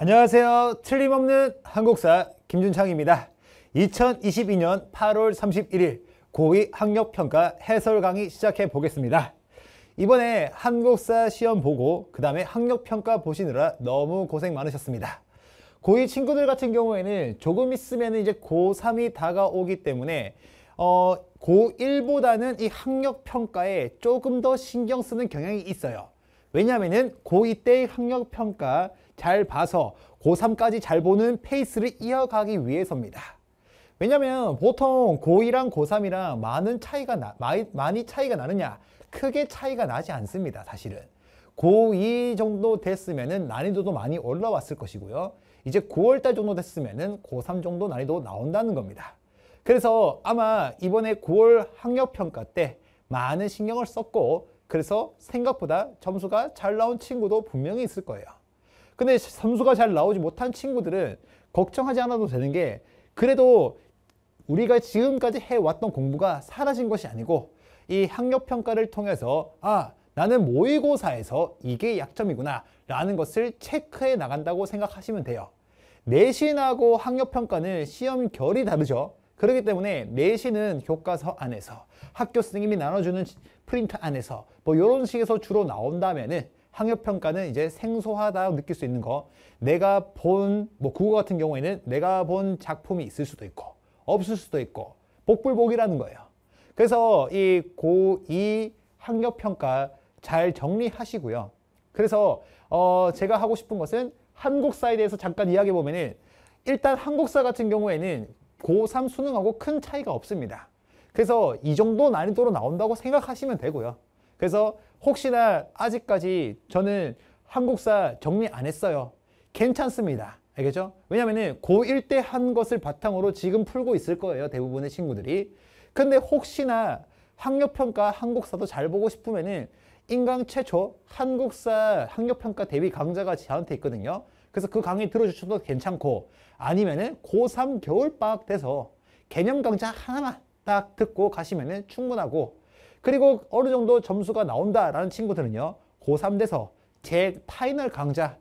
안녕하세요. 틀림없는 한국사 김준창입니다. 2022년 8월 31일 고위 학력평가 해설 강의 시작해 보겠습니다. 이번에 한국사 시험 보고 그 다음에 학력평가 보시느라 너무 고생 많으셨습니다. 고위 친구들 같은 경우에는 조금 있으면 이제 고3이 다가오기 때문에 어, 고1보다는 이 학력평가에 조금 더 신경 쓰는 경향이 있어요. 왜냐하면 고2 때의 학력평가 잘 봐서 고3까지 잘 보는 페이스를 이어가기 위해서입니다. 왜냐면 보통 고2랑 고3이랑 많은 차이가 나, 많이, 많이 차이가 나느냐? 크게 차이가 나지 않습니다, 사실은. 고2 정도 됐으면 난이도도 많이 올라왔을 것이고요. 이제 9월달 정도 됐으면 고3 정도 난이도 나온다는 겁니다. 그래서 아마 이번에 9월 학력평가 때 많은 신경을 썼고 그래서 생각보다 점수가 잘 나온 친구도 분명히 있을 거예요. 근데 점수가 잘 나오지 못한 친구들은 걱정하지 않아도 되는 게 그래도 우리가 지금까지 해왔던 공부가 사라진 것이 아니고 이 학력평가를 통해서 아 나는 모의고사에서 이게 약점이구나 라는 것을 체크해 나간다고 생각하시면 돼요. 내신하고 학력평가는 시험 결이 다르죠. 그렇기 때문에 내신은 교과서 안에서 학교 선생님이 나눠주는 프린트 안에서 뭐 이런 식에서 주로 나온다면은 학력평가는 이제 생소하다 고 느낄 수 있는 거 내가 본 뭐 국어 같은 경우에는 내가 본 작품이 있을 수도 있고 없을 수도 있고 복불복이라는 거예요. 그래서 이 고2 학력평가 잘 정리하시고요. 그래서 어 제가 하고 싶은 것은 한국사에 대해서 잠깐 이야기해 보면은 일단 한국사 같은 경우에는 고3 수능하고 큰 차이가 없습니다. 그래서 이 정도 난이도로 나온다고 생각하시면 되고요. 그래서 혹시나 아직까지 저는 한국사 정리 안 했어요. 괜찮습니다. 알겠죠? 왜냐면은 고1 때 한 것을 바탕으로 지금 풀고 있을 거예요. 대부분의 친구들이. 근데 혹시나 학력평가 한국사도 잘 보고 싶으면은 인강 최초 한국사 학력평가 대비 강좌가 저한테 있거든요. 그래서 그 강의 들어주셔도 괜찮고 아니면은 고3 겨울방학 돼서 개념 강좌 하나만 딱 듣고 가시면은 충분하고 그리고 어느 정도 점수가 나온다라는 친구들은요. 고3 돼서 제 파이널 강좌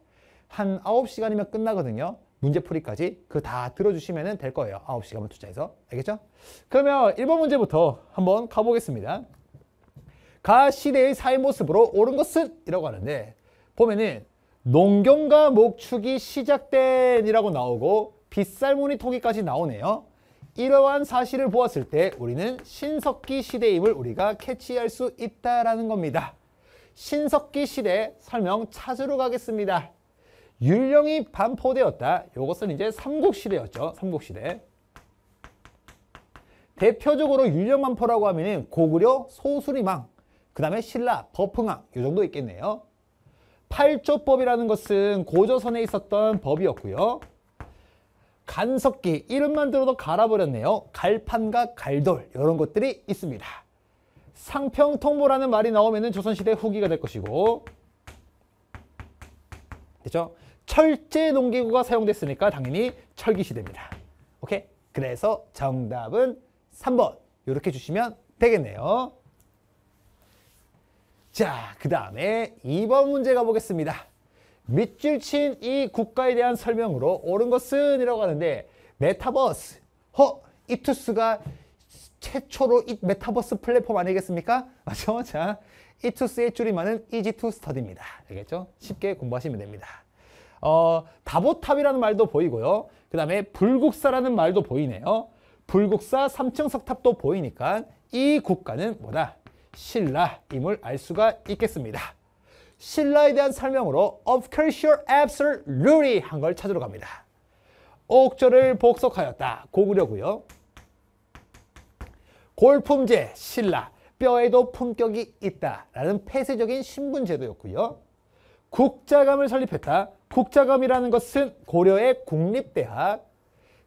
한 9시간이면 끝나거든요. 문제풀이까지 그 다 들어주시면 될 거예요. 9시간만 투자해서. 알겠죠? 그러면 1번 문제부터 한번 가보겠습니다. 가 시대의 사회 모습으로 옳은 것은? 이라고 하는데 보면은 농경과 목축이 시작된이라고 나오고 빗살무늬 토기까지 나오네요. 이러한 사실을 보았을 때 우리는 신석기 시대임을 우리가 캐치할 수 있다라는 겁니다. 신석기 시대 설명 찾으러 가겠습니다. 율령이 반포되었다. 이것은 이제 삼국시대였죠. 삼국시대. 대표적으로 율령 반포라고 하면 고구려, 소수리망, 그 다음에 신라, 버흥왕 이 정도 있겠네요. 팔조법이라는 것은 고조선에 있었던 법이었고요. 간석기 이름만 들어도 갈아버렸네요. 갈판과 갈돌 이런 것들이 있습니다. 상평통보라는 말이 나오면 조선시대 후기가 될 것이고 그죠? 철제 농기구가 사용됐으니까 당연히 철기시대입니다. 오케이? 그래서 정답은 3번 이렇게 주시면 되겠네요. 자, 그 다음에 2번 문제 가보겠습니다. 밑줄 친 이 국가에 대한 설명으로 옳은 것은 이라고 하는데 메타버스 허 이투스가 최초로 이 메타버스 플랫폼 아니겠습니까? 맞죠? 아, 자, 이투스의 줄임말은 이지투 스터디입니다. 알겠죠? 쉽게 공부하시면 됩니다. 어, 다보탑이라는 말도 보이고요. 그 다음에 불국사라는 말도 보이네요. 불국사 3층 석탑도 보이니까 이 국가는 뭐다? 신라임을 알 수가 있겠습니다. 신라에 대한 설명으로 of culture absolutely 한 걸 찾으러 갑니다. 옥조를 복속하였다. 고구려고요. 골품제, 신라, 뼈에도 품격이 있다. 라는 폐쇄적인 신분제도였고요. 국자감을 설립했다. 국자감이라는 것은 고려의 국립대학,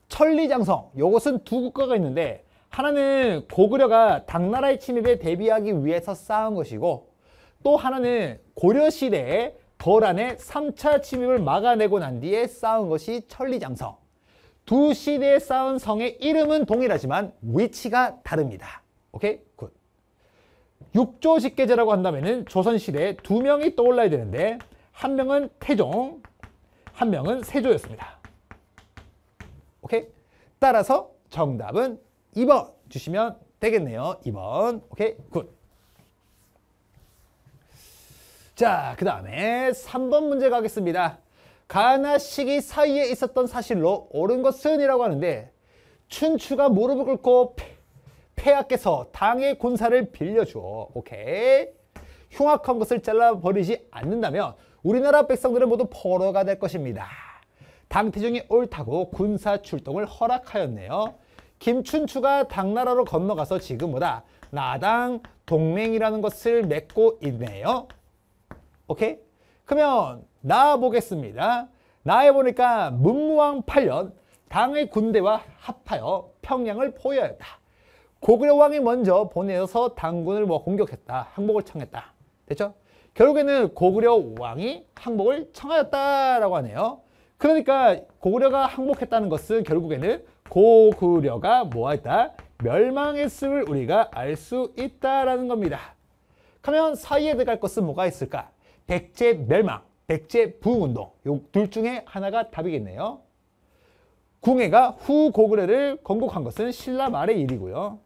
천리장성, 이것은 두 국가가 있는데 하나는 고구려가 당나라의 침입에 대비하기 위해서 쌓은 것이고 또 하나는 고려시대에 거란의 3차 침입을 막아내고 난 뒤에 쌓은 것이 천리장성. 두 시대에 쌓은 성의 이름은 동일하지만 위치가 다릅니다. 오케이? 굿. 육조 직계제라고 한다면 조선시대에 두 명이 떠올라야 되는데 한 명은 태종, 한 명은 세조였습니다. 오케이? 따라서 정답은 2번 주시면 되겠네요. 2번. 오케이? 굿. 자, 그 다음에 3번 문제 가겠습니다. 가나 시기 사이에 있었던 사실로 옳은 것은 이라고 하는데 춘추가 무릎을 꿇고 폐하께서 당의 군사를 빌려주어 오케이 흉악한 것을 잘라버리지 않는다면 우리나라 백성들은 모두 포로가 될 것입니다. 당태종이 옳다고 군사 출동을 허락하였네요. 김춘추가 당나라로 건너가서 지금보다 나당 동맹이라는 것을 맺고 있네요. 오케이? 그러면 나 보겠습니다. 나에 보니까 문무왕 8년 당의 군대와 합하여 평양을 포위하였다. 고구려 왕이 먼저 보내서 당군을 뭐 공격했다. 항복을 청했다. 됐죠? 결국에는 고구려 왕이 항복을 청하였다라고 하네요. 그러니까 고구려가 항복했다는 것은 결국에는 고구려가 뭐했다? 멸망했음을 우리가 알 수 있다라는 겁니다. 그러면 사이에 들어갈 것은 뭐가 있을까? 백제 멸망, 백제 부흥운동 요 둘 중에 하나가 답이겠네요. 궁예가 후고구려를 건국한 것은 신라 말의 일이고요.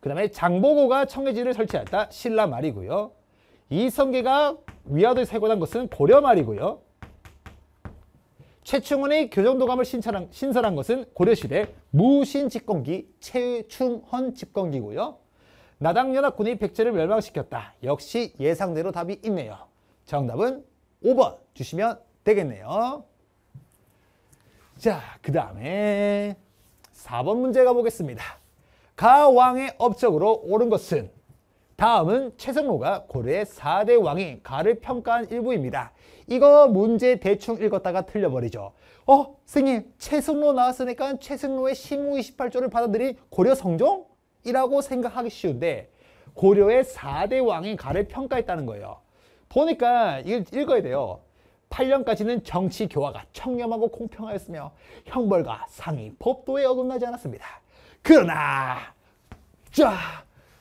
그 다음에 장보고가 청해지를 설치했다. 신라 말이고요. 이성계가 위화도에 세고난 것은 고려 말이고요. 최충헌의 교정도감을 신설한 것은 고려시대 무신집권기 최충헌 집권기고요. 나당연합 군이 백제를 멸망시켰다. 역시 예상대로 답이 있네요. 정답은 5번 주시면 되겠네요. 자, 그 다음에 4번 문제 가보겠습니다. 가왕의 업적으로 옳은 것은 다음은 최성로가 고려의 4대 왕인 가를 평가한 일부입니다. 이거 문제 대충 읽었다가 틀려버리죠. 어? 스님, 최승로 나왔으니까 최승로의 신무 28조를 받아들인 고려 성종? 이라고 생각하기 쉬운데 고려의 4대 왕의 가를 평가했다는 거예요. 보니까 이걸 읽어야 돼요. 8년까지는 정치 교화가 청렴하고 공평하였으며 형벌과 상위 법도에 어긋나지 않았습니다. 그러나 쫙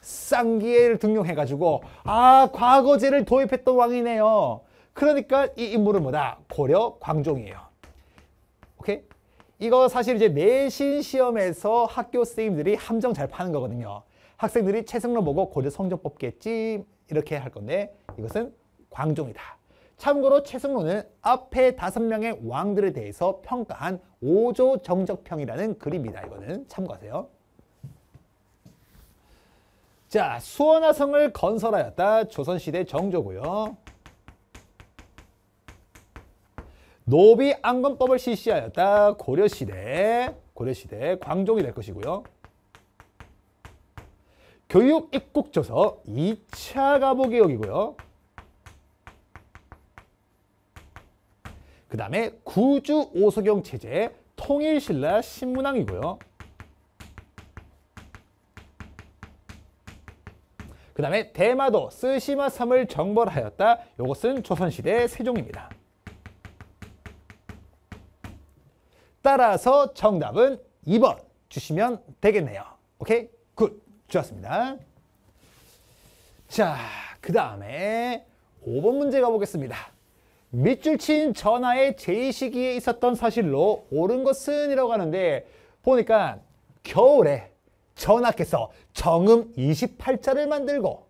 쌍기예를 등용해가지고 아 과거제를 도입했던 왕이네요. 그러니까 이 인물은 뭐다? 고려 광종이에요. 오케이? 이거 사실 이제 내신 시험에서 학교 선생님들이 함정 잘 파는 거거든요. 학생들이 채승로 보고 고려 성적 뽑겠지 이렇게 할 건데 이것은 광종이다. 참고로 최승로는 앞에 다섯 명의 왕들에 대해서 평가한 오조 정적평이라는 글입니다. 이거는 참고하세요. 자, 수원화성을 건설하였다. 조선시대 정조고요. 노비 안검법을 실시하였다. 고려시대, 고려시대 광종이 될 것이고요. 교육 입국 조서 2차 가보 개혁이고요. 그 다음에 구주 오소경 체제 통일신라 신문왕이고요. 그 다음에 대마도 쓰시마 섬을 정벌하였다. 이것은 조선시대 세종입니다. 따라서 정답은 2번 주시면 되겠네요. 오케이? 굿. 좋았습니다. 자, 그 다음에 5번 문제 가보겠습니다. 밑줄 친 전하의 제2시기에 있었던 사실로 옳은 것은 이라고 하는데 보니까 겨울에 전하께서 정음 28자를 만들고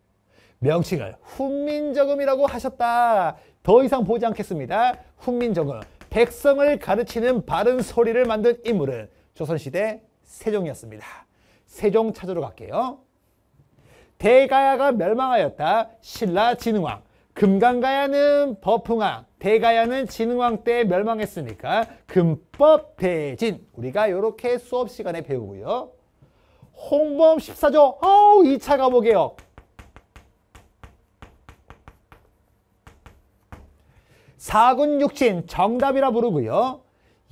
명칭을 훈민정음이라고 하셨다. 더 이상 보지 않겠습니다. 훈민정음. 백성을 가르치는 바른 소리를 만든 인물은 조선시대 세종이었습니다. 세종 찾으러 갈게요. 대가야가 멸망하였다. 신라 진흥왕. 금강가야는 버풍왕. 대가야는 진흥왕 때 멸망했으니까 금법대진. 우리가 이렇게 수업 시간에 배우고요. 홍범 14조. 어우 2차 가보게요. 사군육신 정답이라 부르고요.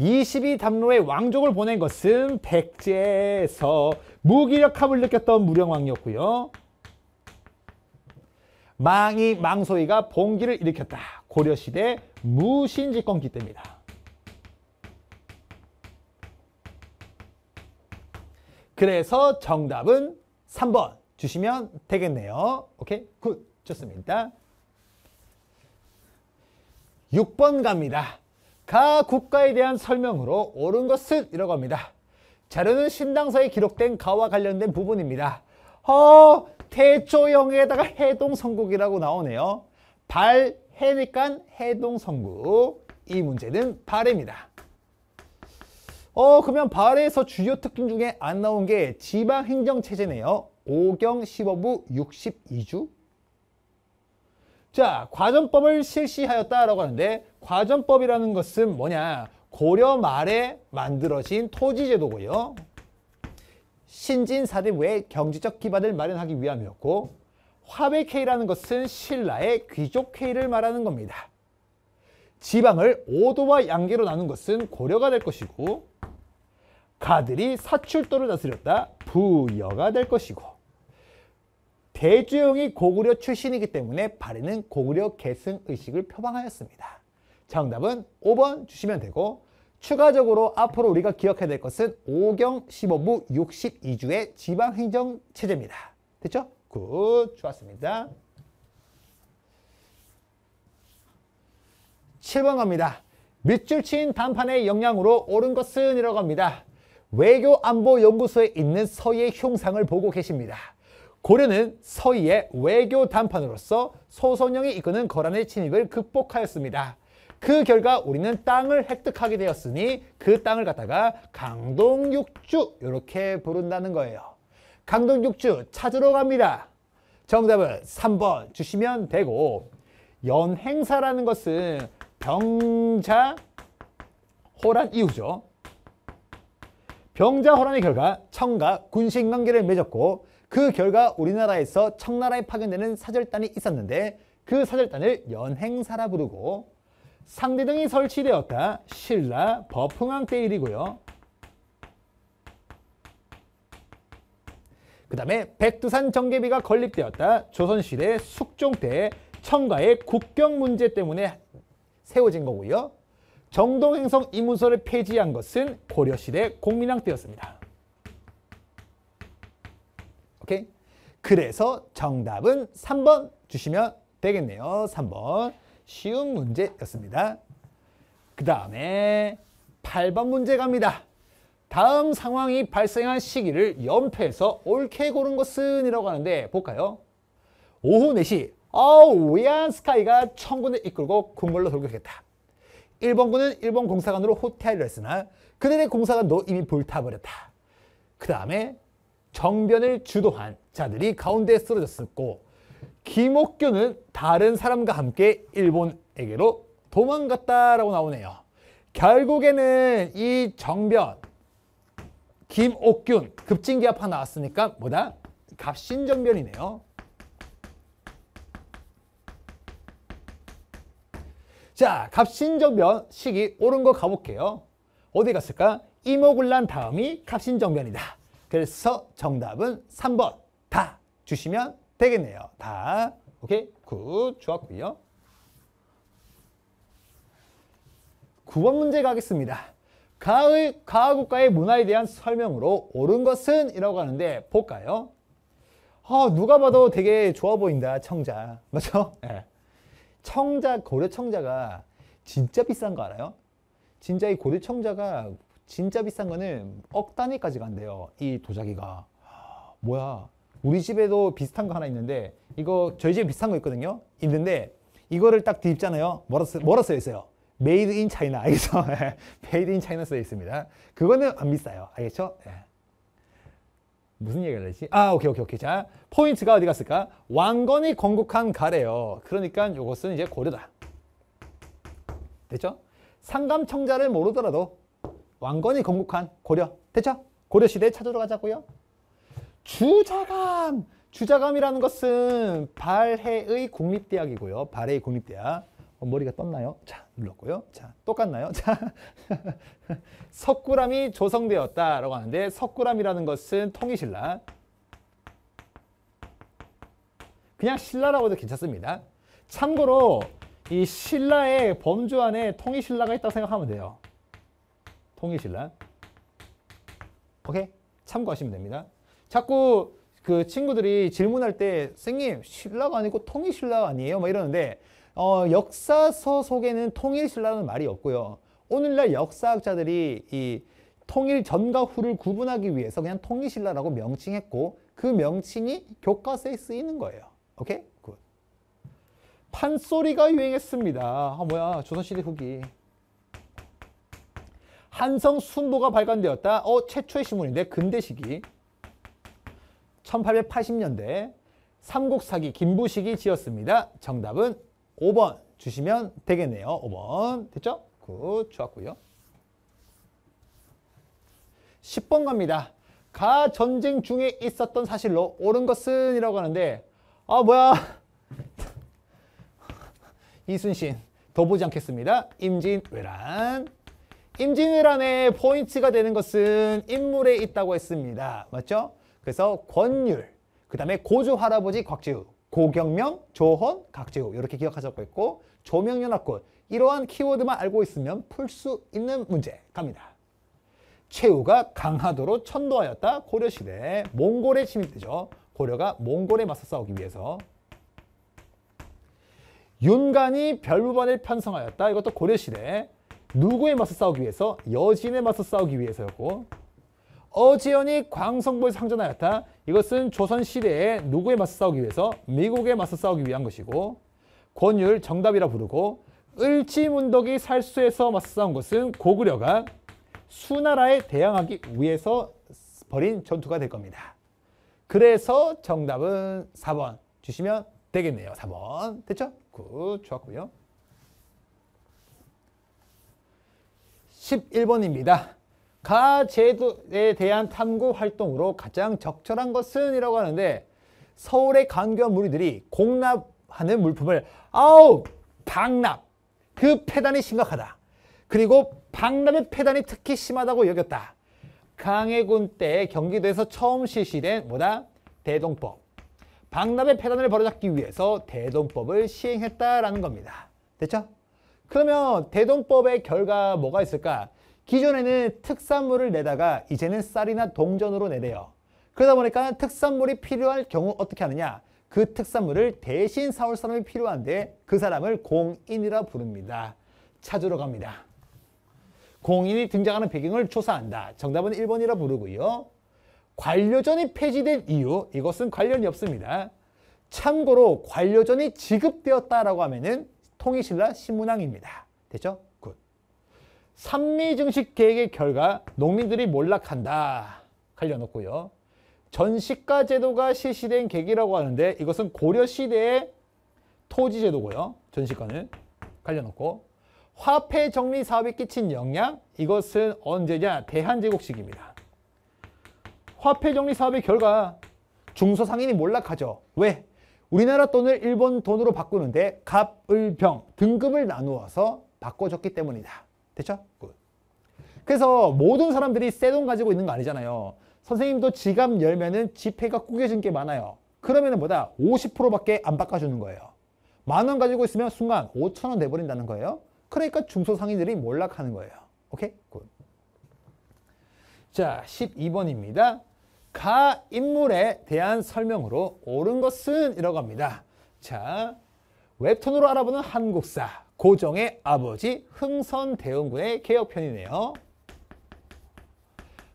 22담로의 왕족을 보낸 것은 백제에서 무기력함을 느꼈던 무령왕이었고요. 망이 망소이가 봉기를 일으켰다. 고려시대 무신집권기 때입니다. 그래서 정답은 3번 주시면 되겠네요. 오케이? 굿. 좋습니다. 6번 갑니다. 가 국가에 대한 설명으로 옳은 것은 이라고 합니다. 자료는 신당서에 기록된 가와 관련된 부분입니다. 어, 대조형에다가 해동성국이라고 나오네요. 발, 해니까 해동성국. 이 문제는 발입니다. 어, 그러면 발에서 주요 특징 중에 안 나온 게 지방행정체제네요. 오경 15부 62주 자, 과전법을 실시하였다라고 하는데 과전법이라는 것은 뭐냐? 고려 말에 만들어진 토지제도고요. 신진 사대부 경제적 기반을 마련하기 위함이었고 화백회의라는 것은 신라의 귀족회의를 말하는 겁니다. 지방을 오도와 양계로 나눈 것은 고려가 될 것이고 가들이 사출도를 다스렸다 부여가 될 것이고 대주영이 고구려 출신이기 때문에 발해는 고구려 계승 의식을 표방하였습니다. 정답은 5번 주시면 되고 추가적으로 앞으로 우리가 기억해야 될 것은 5경 15부 62주의 지방행정체제입니다. 됐죠? 굿! 좋았습니다. 7번 갑니다. 밑줄 친 단판의 영향으로 옳은 것은 이라고 합니다. 외교안보연구소에 있는 서예 흉상을 보고 계십니다. 고려는 서희의 외교 단판으로서 소선영이 이끄는 거란의 침입을 극복하였습니다. 그 결과 우리는 땅을 획득하게 되었으니 그 땅을 갖다가 강동육주 이렇게 부른다는 거예요. 강동육주 찾으러 갑니다. 정답은 3번 주시면 되고 연행사라는 것은 병자 호란 이후죠. 병자 호란의 결과 청과 군신 관계를 맺었고 그 결과 우리나라에서 청나라에 파견되는 사절단이 있었는데 그 사절단을 연행사라 부르고 상대등이 설치되었다. 신라 버풍왕 때 일이고요. 그 다음에 백두산 정계비가 건립되었다. 조선시대 숙종 때 청가의 국경 문제 때문에 세워진 거고요. 정동행성 이문서를 폐지한 것은 고려시대 공민왕 때였습니다. 오케이? 그래서 정답은 3번 주시면 되겠네요. 3번. 쉬운 문제였습니다. 그 다음에 8번 문제 갑니다. 다음 상황이 발생한 시기를 연패해서 옳게 고른 것은? 이라고 하는데 볼까요? 오후 4시 어우 야안 스카이가 청군을 이끌고 군궐로 돌격했다. 일본군은 일본 공사관으로 호텔을 했으나 그들의 공사관도 이미 불타버렸다. 그 다음에 정변을 주도한 자들이 가운데 쓰러졌었고 김옥균은 다른 사람과 함께 일본에게로 도망갔다라고 나오네요. 결국에는 이 정변, 김옥균, 급진기합파 나왔으니까 뭐다? 갑신정변이네요. 자, 갑신정변 시기 옳은 거 가볼게요. 어디 갔을까? 이모군란 다음이 갑신정변이다. 그래서 정답은 3번 다 주시면 되겠네요. 다. 오케이. 굿. 좋았고요. 9번 문제 가겠습니다. 가을 과학국가의 문화에 대한 설명으로 옳은 것은 이라고 하는데 볼까요? 어, 누가 봐도 되게 좋아 보인다. 청자. 맞죠? 네. 청자 고려 청자가 진짜 비싼 거 알아요? 진짜 이 고려 청자가 진짜 비싼 거는 억 단위까지 간대요. 이 도자기가. 뭐야. 우리 집에도 비슷한 거 하나 있는데 이거 저희 집에 비슷한 거 있거든요. 있는데 이거를 딱 뒤집잖아요. 뭐라, 쓰, 뭐라 쓰 있어요? 메이드 인 차이나 알겠죠? 메이드 인 차이나 써 있습니다. 그거는 안 비싸요. 알겠죠? 예. 무슨 얘기를 했지? 아, 오케이, 오케이, 오케이. 자, 포인트가 어디 갔을까? 왕건이 건국한 가래요. 그러니까 이것은 이제 고려다. 됐죠? 상감청자를 모르더라도 왕건이 건국한 고려. 됐죠? 고려시대에 찾아들가자고요 주자감. 주자감이라는 것은 발해의 국립대학이고요. 발해의 국립대학. 어, 머리가 떴나요? 자, 눌렀고요. 자, 똑같나요? 자, 석굴암이 조성되었다라고 하는데 석굴암이라는 것은 통일신라. 그냥 신라라고도 괜찮습니다. 참고로 이 신라의 범주 안에 통일신라가 있다고 생각하면 돼요. 통일신라. 오케이? 참고하시면 됩니다. 자꾸 그 친구들이 질문할 때 선생님 신라가 아니고 통일신라 아니에요? 막 이러는데 어, 역사서 속에는 통일신라는 말이 없고요. 오늘날 역사학자들이 이 통일 전과 후를 구분하기 위해서 그냥 통일신라라고 명칭했고 그 명칭이 교과서에 쓰이는 거예요. 오케이? 굿. 판소리가 유행했습니다. 아 뭐야 조선시대 후기. 한성 순보가 발간되었다. 어, 최초의 신문인데 근대 시기 1880년대 삼국사기 김부식이 지었습니다. 정답은 5번 주시면 되겠네요. 5번 됐죠? 굿 좋았고요. 10번 갑니다. 가 전쟁 중에 있었던 사실로 옳은 것은 이라고 하는데 아 뭐야 이순신 더 보지 않겠습니다. 임진, 외란 임진왜란의 포인트가 되는 것은 인물에 있다고 했습니다. 맞죠? 그래서 권율, 그 다음에 고조 할아버지 곽재우, 고경명, 조헌, 각재우 이렇게 기억하셨고 있고 조명연합군 이러한 키워드만 알고 있으면 풀 수 있는 문제 갑니다. 최후가 강하도로 천도하였다 고려시대 몽골에 침입되죠. 고려가 몽골에 맞서 싸우기 위해서 윤간이 별무반을 편성하였다. 이것도 고려시대 누구에 맞서 싸우기 위해서? 여진에 맞서 싸우기 위해서였고 어지연이 광성보에 상전하였다. 이것은 조선시대에 누구에 맞서 싸우기 위해서? 미국에 맞서 싸우기 위한 것이고 권율 정답이라 부르고 을지문덕이 살수에서 맞서 싸운 것은 고구려가 수나라에 대항하기 위해서 벌인 전투가 될 겁니다. 그래서 정답은 4번 주시면 되겠네요. 4번. 됐죠? 굿. 좋았고요. 11번입니다. 가제도에 대한 탐구 활동으로 가장 적절한 것은 이라고 하는데 서울의 강변 무리들이 공납하는 물품을 아우 박납 그 폐단이 심각하다. 그리고 박납의 폐단이 특히 심하다고 여겼다. 강해군 때 경기도에서 처음 실시된 뭐다? 대동법. 박납의 폐단을 벌어잡기 위해서 대동법을 시행했다라는 겁니다. 됐죠? 그러면 대동법의 결과 뭐가 있을까? 기존에는 특산물을 내다가 이제는 쌀이나 동전으로 내대요. 그러다 보니까 특산물이 필요할 경우 어떻게 하느냐? 그 특산물을 대신 사올 사람이 필요한데 그 사람을 공인이라 부릅니다. 찾으러 갑니다. 공인이 등장하는 배경을 조사한다. 정답은 1번이라 부르고요. 관료전이 폐지된 이유, 이것은 관련이 없습니다. 참고로 관료전이 지급되었다라고 하면은 통일신라 신문왕입니다. 됐죠? 굿. 산미 증식 계획의 결과 농민들이 몰락한다. 갈려놓고요. 전시가 제도가 실시된 계기라고 하는데 이것은 고려 시대의 토지 제도고요. 전시가는 갈려놓고 화폐 정리 사업에 끼친 영향 이것은 언제냐 대한제국 시기입니다. 화폐 정리 사업의 결과 중소상인이 몰락하죠. 왜? 우리나라 돈을 일본 돈으로 바꾸는데 갑, 을, 병 등급을 나누어서 바꿔줬기 때문이다. 됐죠? 굿. 그래서 모든 사람들이 새 돈 가지고 있는 거 아니잖아요. 선생님도 지갑 열면은 지폐가 구겨진 게 많아요. 그러면은 뭐다? 50%밖에 안 바꿔주는 거예요. 만 원 가지고 있으면 순간 5천 원 돼버린다는 거예요. 그러니까 중소상인들이 몰락하는 거예요. 오케이? 굿. 자, 12번입니다. 가 인물에 대한 설명으로 옳은 것은 이라고 합니다. 자, 웹툰으로 알아보는 한국사 고정의 아버지 흥선대원군의 개혁편이네요.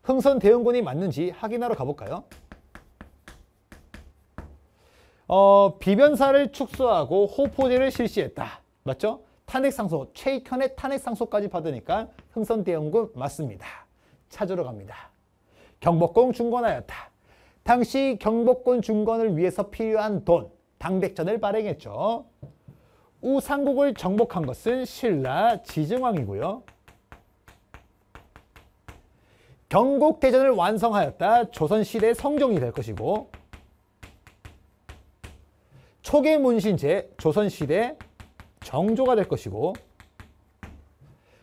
흥선대원군이 맞는지 확인하러 가볼까요? 어, 비변사를 축소하고 호포제를 실시했다. 맞죠? 탄핵상소, 최익현의 탄핵상소까지 받으니까 흥선대원군 맞습니다. 찾으러 갑니다. 경복궁 중건하였다. 당시 경복궁 중건을 위해서 필요한 돈, 당백전을 발행했죠. 우상국을 정복한 것은 신라 지증왕이고요. 경국대전을 완성하였다. 조선시대 성종이 될 것이고 초계문신제 조선시대 정조가 될 것이고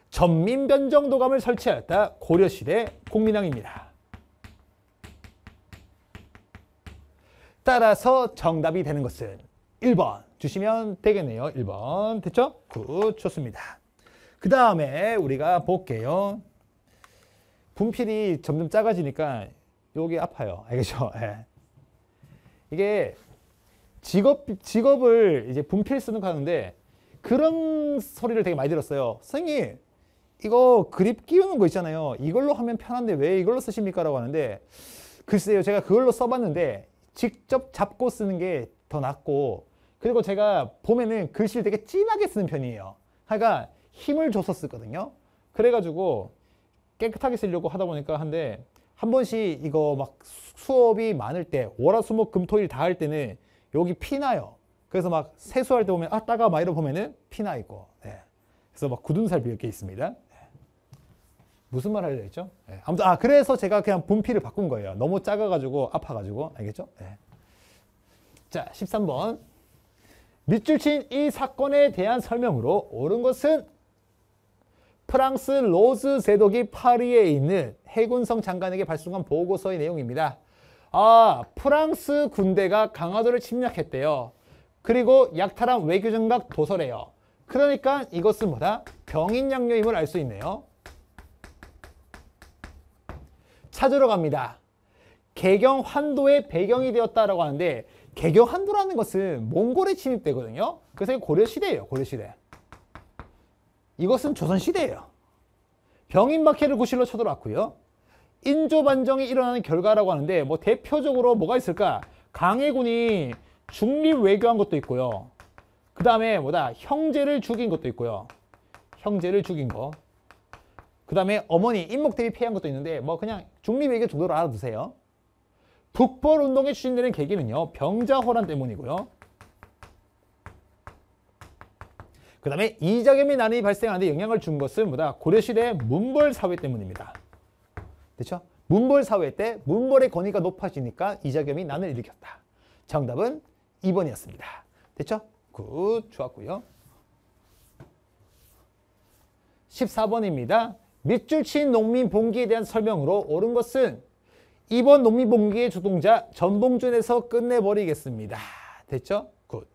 전민변정도감을 설치하였다. 고려시대 국민왕입니다. 따라서 정답이 되는 것은 1번 주시면 되겠네요. 1번 됐죠? 굿 좋습니다. 그 다음에 우리가 볼게요. 분필이 점점 작아지니까 여기 아파요. 알겠죠? 아, 네. 예. 이게 직업, 직업을 이제 분필 쓰는 거 하는데 그런 소리를 되게 많이 들었어요. 선생님, 이거 그립 끼우는 거 있잖아요. 이걸로 하면 편한데 왜 이걸로 쓰십니까? 라고 하는데 글쎄요, 제가 그걸로 써봤는데 직접 잡고 쓰는 게 더 낫고 그리고 제가 봄에는 글씨를 되게 진하게 쓰는 편이에요. 하여간 힘을 줘서 쓰거든요. 그래가지고 깨끗하게 쓰려고 하다 보니까 한데 한 번씩 이거 막 수업이 많을 때 월화수목 금토일 다 할 때는 여기 피나요. 그래서 막 세수할 때 보면 아 따가 막 이러 보면은 피나 있고 네. 그래서 막 굳은 살 이렇게 있습니다. 무슨 말 하려 했죠? 예. 아무튼 아 그래서 제가 그냥 분필을 바꾼 거예요. 너무 작아가지고 아파가지고 알겠죠? 예. 자 13번 밑줄 친 이 사건에 대한 설명으로 옳은 것은 프랑스 로즈 제독이 파리에 있는 해군성 장관에게 발송한 보고서의 내용입니다. 아 프랑스 군대가 강화도를 침략했대요. 그리고 약탈한 외교정각 도서래요. 그러니까 이것은 뭐다? 병인 양료임을 알 수 있네요. 찾으러 갑니다. 개경 환도의 배경이 되었다라고 하는데 개경 환도라는 것은 몽골의 침입되거든요. 그래서 고려 시대예요. 고려 시대. 이것은 조선 시대예요. 병인박해를 구실로 쳐들어왔고요. 인조 반정이 일어나는 결과라고 하는데 뭐 대표적으로 뭐가 있을까? 강해군이 중립 외교한 것도 있고요. 그 다음에 뭐다? 형제를 죽인 것도 있고요. 형제를 죽인 거. 그 다음에 어머니 임목 대비 폐한 것도 있는데 뭐 그냥 중립외교 정도로 알아두세요. 북벌운동이 추진되는 계기는요. 병자호란 때문이고요. 그 다음에 이자겸이 난이 발생하는데 영향을 준 것은 뭐다? 고려시대 문벌 사회 때문입니다. 그렇죠? 문벌 사회 때 문벌의 권위가 높아지니까 이자겸이 난을 일으켰다. 정답은 2번이었습니다. 됐죠? 굿, 좋았고요. 14번입니다. 밑줄 친 농민 봉기에 대한 설명으로 옳은 것은 이번 농민 봉기의 주동자 전봉준에서 끝내버리겠습니다. 됐죠? 굿.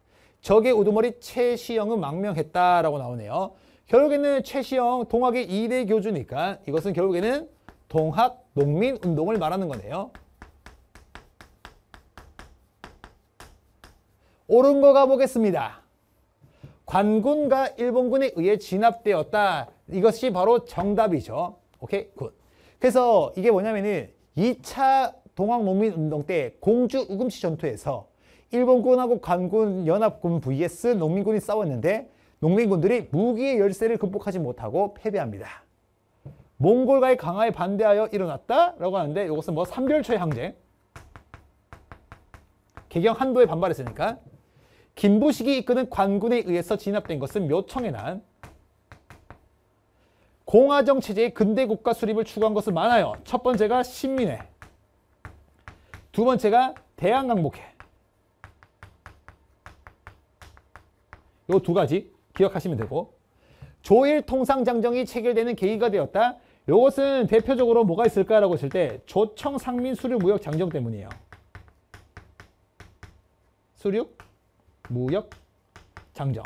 적의 우두머리 최시영은 망명했다라고 나오네요. 결국에는 최시영 동학의 2대 교주니까 이것은 결국에는 동학 농민 운동을 말하는 거네요. 옳은 거 가보겠습니다. 관군과 일본군에 의해 진압되었다. 이것이 바로 정답이죠. 오케이, 굿. 그래서 이게 뭐냐면은 2차 동학농민운동 때 공주 우금치 전투에서 일본군하고 관군 연합군 vs 농민군이 싸웠는데 농민군들이 무기의 열세를 극복하지 못하고 패배합니다. 몽골과의 강화에 반대하여 일어났다라고 하는데 이것은 뭐 삼별초의 항쟁. 개경 한도에 반발했으니까. 김부식이 이끄는 관군에 의해서 진압된 것은 묘청의 난. 공화정 체제의 근대 국가 수립을 추구한 것은 많아요. 첫 번째가 신민회. 두 번째가 대한강목회. 요 두 가지 기억하시면 되고 조일 통상장정이 체결되는 계기가 되었다. 요것은 대표적으로 뭐가 있을까라고 했을 때 조청 상민 수륙 무역 장정 때문이에요. 수륙 무역 장정.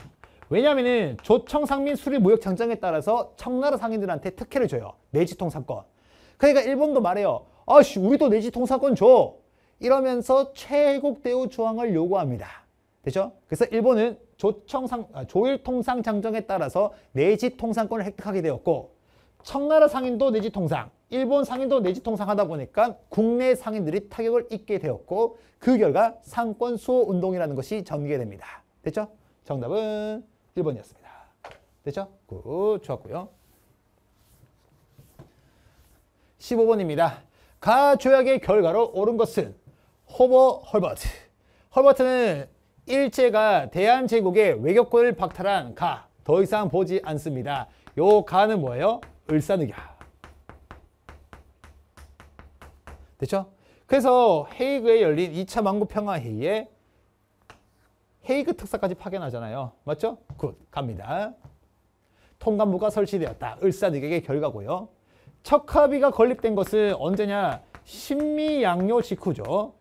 왜냐면은 조청 상민 수리 무역 장정에 따라서 청나라 상인들한테 특혜를 줘요. 내지통 상권. 그러니까 일본도 말해요. 아씨 우리도 내지통 상권 줘. 이러면서 최국 대우 조항을 요구합니다. 되죠? 그래서 일본은 조청상, 아, 조일통상 장정에 따라서 내지통상권을 획득하게 되었고 청나라 상인도 내지통상, 일본 상인도 내지통상 하다 보니까 국내 상인들이 타격을 입게 되었고 그 결과 상권 수호 운동이라는 것이 전개됩니다. 됐죠? 정답은 1번이었습니다. 됐죠? 굿, 좋았고요. 15번입니다. 가 조약의 결과로 옳은 것은 호버 헐버트. 헐버트는 일제가 대한제국의 외교권을 박탈한 가, 더 이상 보지 않습니다. 요 가는 뭐예요? 을사늑야. 됐죠? 그래서 헤이그에 열린 2차 망국평화회의에 헤이그 특사까지 파견하잖아요. 맞죠? 굿. 갑니다. 통감부가 설치되었다. 을사늑약의 결과고요. 척합비가 건립된 것은 언제냐? 신미양요 직후죠.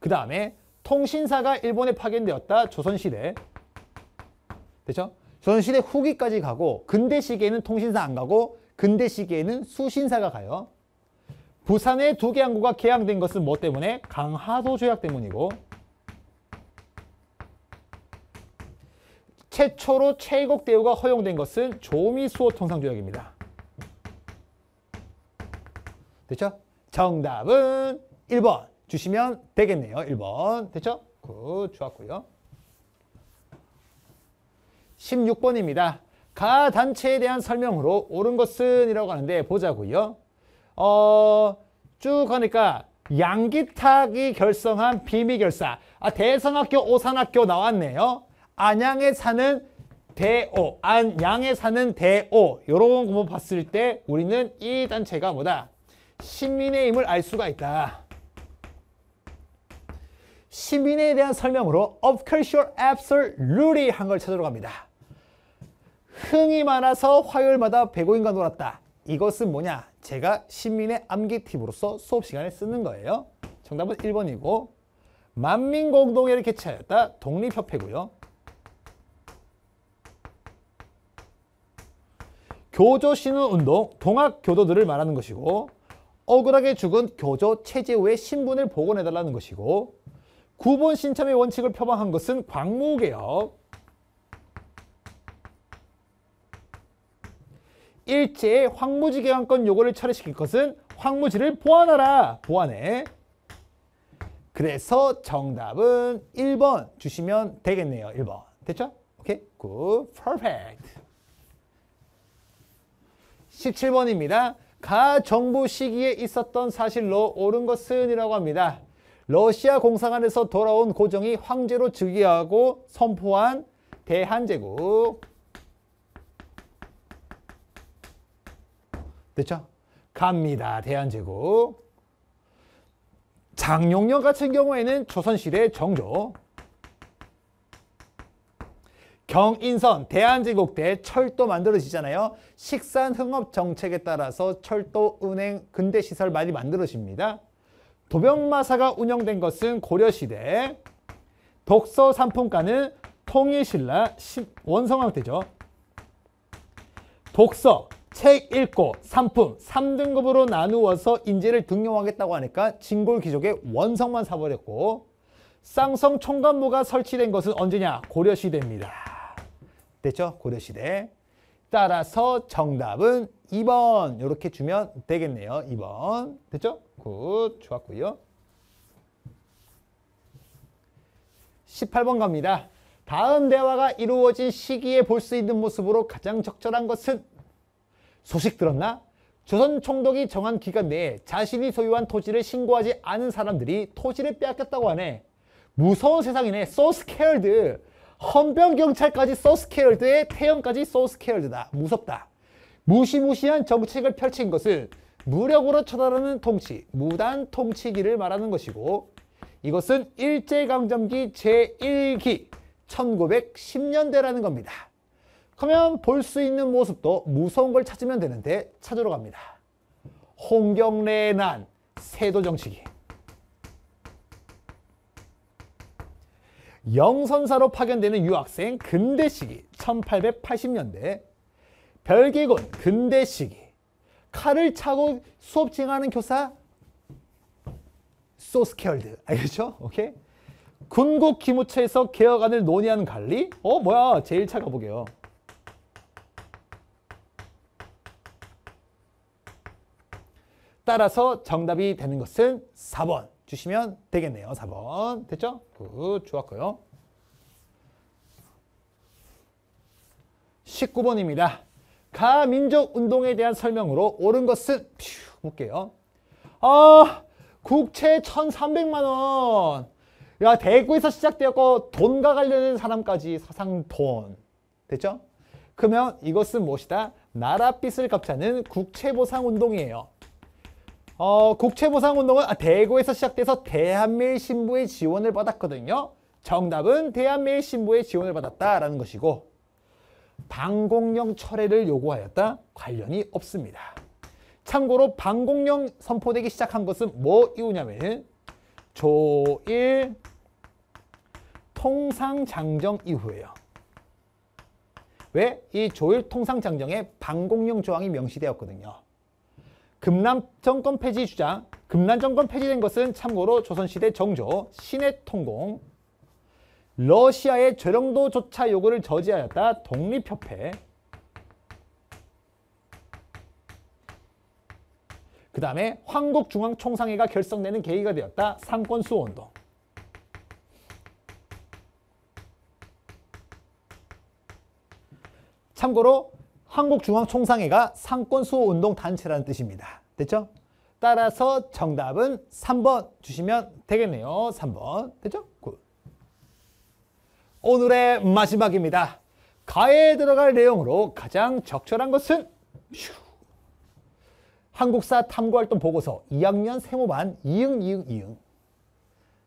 그 다음에 통신사가 일본에 파견되었다. 조선시대. 되죠? 조선시대 후기까지 가고 근대 시기에는 통신사 안 가고 근대 시기에는 수신사가 가요. 부산의 두 개 항구가 개항된 것은 뭐 때문에? 강화도 조약 때문이고 최초로 최국 대우가 허용된 것은 조미수호 통상조약입니다. 됐죠? 정답은 1번 주시면 되겠네요. 1번 됐죠? 굿 좋았고요. 16번입니다. 가 단체에 대한 설명으로 옳은 것은 이라고 하는데 보자고요. 어, 쭉 하니까 양기탁이 결성한 비밀결사 아, 대성학교 오산학교 나왔네요. 안양에 사는 대오, 안양에 사는 대오 이런 것 봤을 때 우리는 이 단체가 뭐다? 시민의힘을 알 수가 있다. 시민에 대한 설명으로 of culture absolutely 한 걸 찾으러 갑니다. 흥이 많아서 화요일마다 배고인과 놀았다. 이것은 뭐냐? 제가 시민의 암기 팁으로서 수업 시간에 쓰는 거예요. 정답은 1번이고 만민공동회를 개최하였다. 독립협회고요. 교조신원운동, 동학교도들을 말하는 것이고 억울하게 죽은 교조 체제후의 신분을 복원해달라는 것이고 구본신참의 원칙을 표방한 것은 광무개혁 일제의 황무지 개항권 요구를 처리시킬 것은 황무지를 보완하라. 보완해. 그래서 정답은 1번 주시면 되겠네요. 1번. 됐죠? 오케이? 굿. 퍼펙트. 17번입니다. 가 정부 시기에 있었던 사실로 옳은 것은 이라고 합니다. 러시아 공산안에서 돌아온 고정이 황제로 즉위하고 선포한 대한제국 됐죠? 갑니다. 대한제국. 장용령 같은 경우에는 조선시대 정조. 경인선, 대한제국 때 철도 만들어지잖아요. 식산 흥업 정책에 따라서 철도 운행 근대 시설 많이 만들어집니다. 도병마사가 운영된 것은 고려시대. 독서 상품가는 통일신라 원성왕 때죠. 독서, 책 읽고 상품 3등급으로 나누어서 인재를 등용하겠다고 하니까 진골 귀족의 원성만 사버렸고 쌍성 총관부가 설치된 것은 언제냐? 고려시대입니다. 됐죠? 고려시대. 따라서 정답은 2번 이렇게 주면 되겠네요. 2번. 됐죠? 굿. 좋았고요. 18번 갑니다. 다음 대화가 이루어진 시기에 볼 수 있는 모습으로 가장 적절한 것은 소식 들었나? 조선 총독이 정한 기간 내에 자신이 소유한 토지를 신고하지 않은 사람들이 토지를 빼앗겼다고 하네. 무서운 세상이네. So s c a 헌병경찰까지 so s c a 에 태형까지 so s c a 다 무섭다. 무시무시한 정책을 펼친 것을 무력으로 처단하는 통치, 무단 통치기를 말하는 것이고 이것은 일제강점기 제1기 1910년대라는 겁니다. 그러면 볼 수 있는 모습도 무서운 걸 찾으면 되는데 찾으러 갑니다. 홍경래의 난 세도정치기 영선사로 파견되는 유학생 근대 시기 1880년대 별기군 근대 시기 칼을 차고 수업 진행하는 교사 소스케얼드 알겠죠? 오케이 군국 기무처에서 개혁안을 논의하는 관리 어 뭐야 제일 차가 보게요 따라서 정답이 되는 것은 4번 주시면 되겠네요. 4번. 됐죠? 굿. 좋았고요. 19번입니다. 가민족 운동에 대한 설명으로 옳은 것은 퓨 볼게요. 아 국채 1,300만 원. 야 대구에서 시작되었고 돈과 관련된 사람까지 사상 돈. 됐죠? 그러면 이것은 무엇이다? 나라 빚을 갚자는 국채 보상 운동이에요. 어, 국채보상운동은 아, 대구에서 시작돼서 대한매일신부의 지원을 받았거든요. 정답은 대한매일신부의 지원을 받았다라는 것이고 방공령 철회를 요구하였다? 관련이 없습니다. 참고로 방공령 선포되기 시작한 것은 뭐 이후냐면 조일 통상장정 이후예요. 왜? 이 조일 통상장정에 방공령 조항이 명시되었거든요. 금남 정권 폐지 주장, 금남 정권 폐지된 것은 참고로 조선시대 정조, 신의 통공, 러시아의 죄령도조차 요구를 저지하였다 독립협회, 그 다음에 황국중앙총상회가 결성되는 계기가 되었다 상권수호운동. 참고로 한국중앙총상회가 상권수호운동단체라는 뜻입니다. 됐죠? 따라서 정답은 3번 주시면 되겠네요. 3번. 됐죠? 굿. 오늘의 마지막입니다. 가에 들어갈 내용으로 가장 적절한 것은 휴. 한국사 탐구활동 보고서 2학년 세모반 이응 이응 이응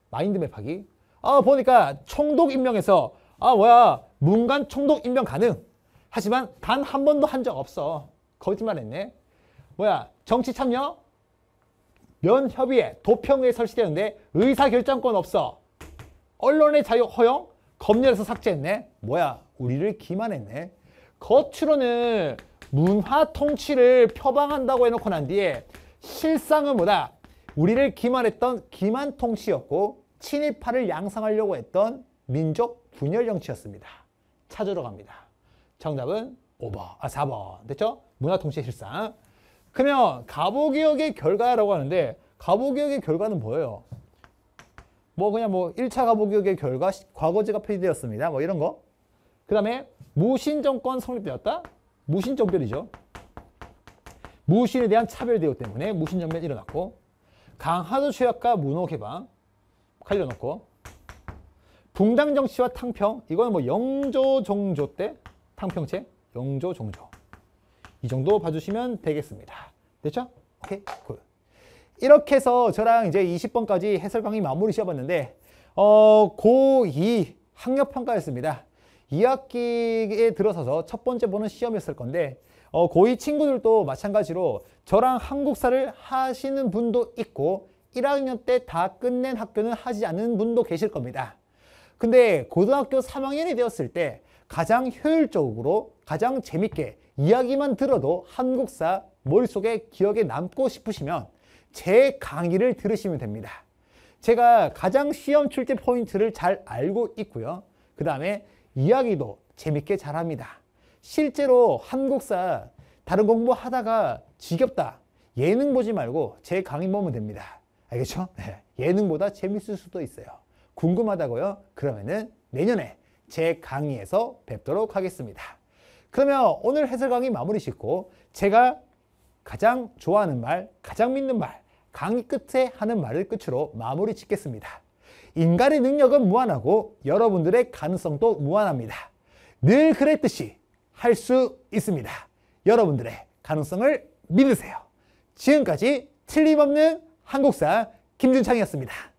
마인드맵하기 아 보니까 총독 임명에서 아 뭐야 문관 총독 임명 가능 하지만 단 한 번도 한 적 없어. 거짓말했네. 뭐야 정치 참여? 면협의회 도평회 설치되는데 의사결정권 없어. 언론의 자유 허용? 검열에서 삭제했네. 뭐야 우리를 기만했네. 겉으로는 문화 통치를 표방한다고 해놓고 난 뒤에 실상은 뭐다? 우리를 기만했던 기만 통치였고 친일파를 양성하려고 했던 민족 분열 정치였습니다. 찾으러 갑니다. 정답은 5번, 아 4번. 됐죠? 문화통치의 실상. 그러면 가보개혁의 결과라고 하는데 가보개혁의 결과는 뭐예요? 뭐 그냥 뭐 1차 가보개혁의 결과 과거제가 폐지되었습니다. 뭐 이런 거. 그 다음에 무신정권 성립되었다? 무신정별이죠. 무신에 대한 차별 대우 때문에 무신정변이 일어났고 강하도 취약과 문호 개방 갈려놓고 붕당 정치와 탕평 이거는 뭐 영조 종조 때 상평체 영조 종조 이 정도 봐주시면 되겠습니다. 됐죠? 오케이 굿. 이렇게 해서 저랑 이제 20번까지 해설 강의 마무리 지어봤는데 어, 고2 학력 평가였습니다. 2학기에 들어서서 첫 번째 보는 시험이었을 건데 어, 고2 친구들도 마찬가지로 저랑 한국사를 하시는 분도 있고 1학년 때 다 끝낸 학교는 하지 않은 분도 계실 겁니다. 근데 고등학교 3학년이 되었을 때 가장 효율적으로 가장 재밌게 이야기만 들어도 한국사 머릿속에 기억에 남고 싶으시면 제 강의를 들으시면 됩니다. 제가 가장 시험 출제 포인트를 잘 알고 있고요. 그 다음에 이야기도 재밌게 잘합니다. 실제로 한국사 다른 공부하다가 지겹다. 예능 보지 말고 제 강의 보면 됩니다. 알겠죠? 네, 예능보다 재밌을 수도 있어요. 궁금하다고요? 그러면은 내년에 제 강의에서 뵙도록 하겠습니다. 그러면 오늘 해설 강의 마무리 짓고 제가 가장 좋아하는 말, 가장 믿는 말, 강의 끝에 하는 말을 끝으로 마무리 짓겠습니다. 인간의 능력은 무한하고 여러분들의 가능성도 무한합니다. 늘 그랬듯이 할 수 있습니다. 여러분들의 가능성을 믿으세요. 지금까지 틀림없는 한국사 김준창이었습니다.